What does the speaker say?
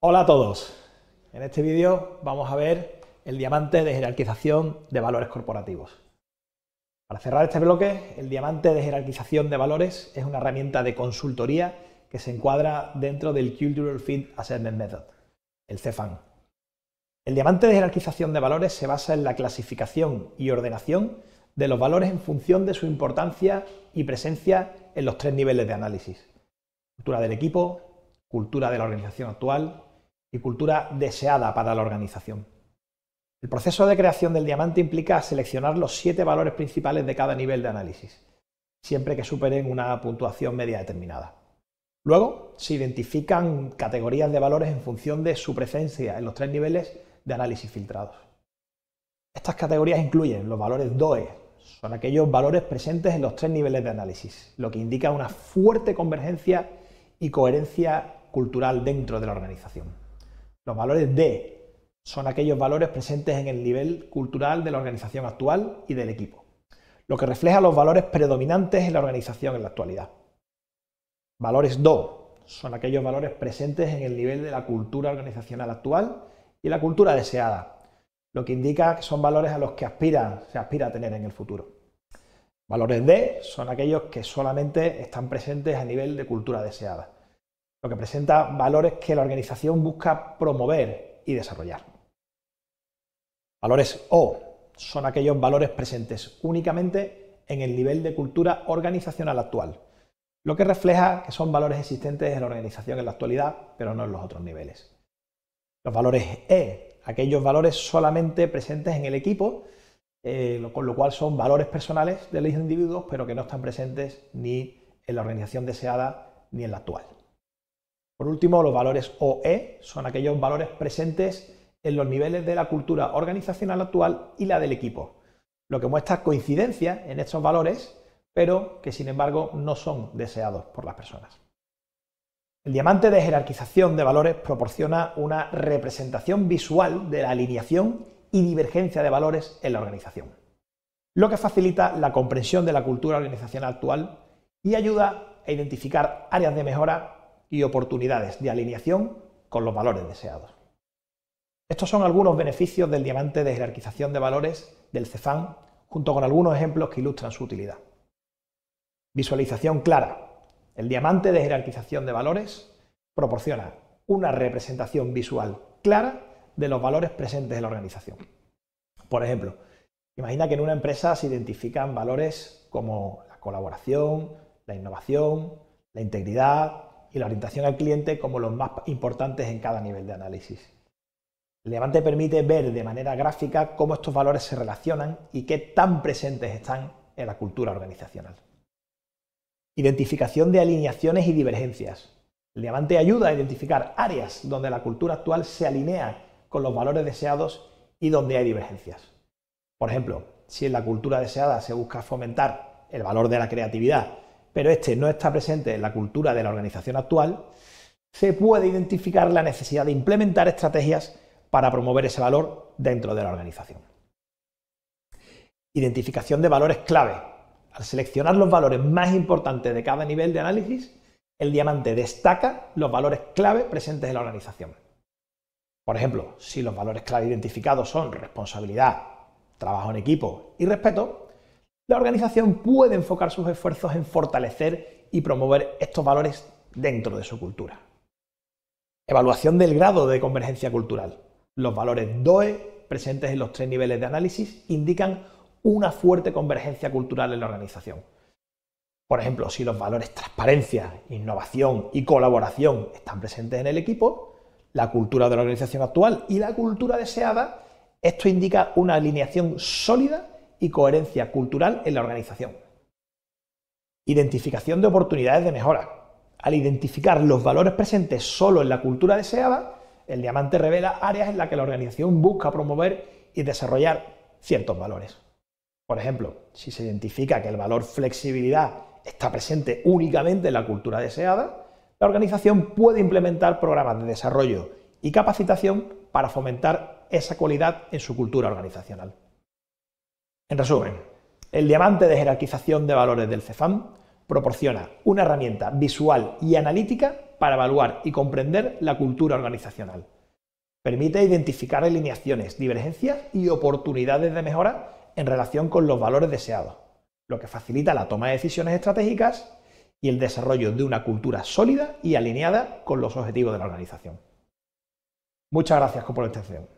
Hola a todos. En este vídeo vamos a ver el diamante de jerarquización de valores corporativos. Para cerrar este bloque, el diamante de jerarquización de valores es una herramienta de consultoría que se encuadra dentro del Cultural Fit Assessment Method, el CEFAN. El diamante de jerarquización de valores se basa en la clasificación y ordenación de los valores en función de su importancia y presencia en los tres niveles de análisis. Cultura del equipo, cultura de la organización actual y cultura deseada para la organización. El proceso de creación del diamante implica seleccionar los siete valores principales de cada nivel de análisis, siempre que superen una puntuación media determinada. Luego, se identifican categorías de valores en función de su presencia en los tres niveles de análisis filtrados. Estas categorías incluyen los valores DOE, son aquellos valores presentes en los tres niveles de análisis, lo que indica una fuerte convergencia y coherencia cultural dentro de la organización. Los valores D son aquellos valores presentes en el nivel cultural de la organización actual y del equipo, lo que refleja los valores predominantes en la organización en la actualidad. Valores DO son aquellos valores presentes en el nivel de la cultura organizacional actual y la cultura deseada, lo que indica que son valores a los que aspira, se aspira a tener en el futuro. Valores D son aquellos que solamente están presentes a nivel de cultura deseada lo que presenta valores que la organización busca promover y desarrollar. Valores O son aquellos valores presentes únicamente en el nivel de cultura organizacional actual, lo que refleja que son valores existentes en la organización en la actualidad, pero no en los otros niveles. Los valores E, aquellos valores solamente presentes en el equipo, eh, con lo cual son valores personales de los individuos, pero que no están presentes ni en la organización deseada ni en la actual. Por último, los valores OE son aquellos valores presentes en los niveles de la cultura organizacional actual y la del equipo, lo que muestra coincidencia en estos valores, pero que sin embargo no son deseados por las personas. El diamante de jerarquización de valores proporciona una representación visual de la alineación y divergencia de valores en la organización, lo que facilita la comprensión de la cultura organizacional actual y ayuda a identificar áreas de mejora y oportunidades de alineación con los valores deseados. Estos son algunos beneficios del diamante de jerarquización de valores del Cefam, junto con algunos ejemplos que ilustran su utilidad. Visualización clara. El diamante de jerarquización de valores proporciona una representación visual clara de los valores presentes en la organización. Por ejemplo, imagina que en una empresa se identifican valores como la colaboración, la innovación, la integridad, y la orientación al cliente como los más importantes en cada nivel de análisis. Levante permite ver de manera gráfica cómo estos valores se relacionan y qué tan presentes están en la cultura organizacional. Identificación de alineaciones y divergencias. Levante ayuda a identificar áreas donde la cultura actual se alinea con los valores deseados y donde hay divergencias. Por ejemplo, si en la cultura deseada se busca fomentar el valor de la creatividad pero este no está presente en la cultura de la organización actual, se puede identificar la necesidad de implementar estrategias para promover ese valor dentro de la organización. Identificación de valores clave. Al seleccionar los valores más importantes de cada nivel de análisis, el diamante destaca los valores clave presentes en la organización. Por ejemplo, si los valores clave identificados son responsabilidad, trabajo en equipo y respeto, la organización puede enfocar sus esfuerzos en fortalecer y promover estos valores dentro de su cultura. Evaluación del grado de convergencia cultural. Los valores DOE presentes en los tres niveles de análisis indican una fuerte convergencia cultural en la organización. Por ejemplo, si los valores transparencia, innovación y colaboración están presentes en el equipo, la cultura de la organización actual y la cultura deseada, esto indica una alineación sólida y coherencia cultural en la organización. Identificación de oportunidades de mejora. Al identificar los valores presentes solo en la cultura deseada, el diamante revela áreas en las que la organización busca promover y desarrollar ciertos valores. Por ejemplo, si se identifica que el valor flexibilidad está presente únicamente en la cultura deseada, la organización puede implementar programas de desarrollo y capacitación para fomentar esa cualidad en su cultura organizacional. En resumen, el diamante de jerarquización de valores del CEFAM proporciona una herramienta visual y analítica para evaluar y comprender la cultura organizacional. Permite identificar alineaciones, divergencias y oportunidades de mejora en relación con los valores deseados, lo que facilita la toma de decisiones estratégicas y el desarrollo de una cultura sólida y alineada con los objetivos de la organización. Muchas gracias por la atención.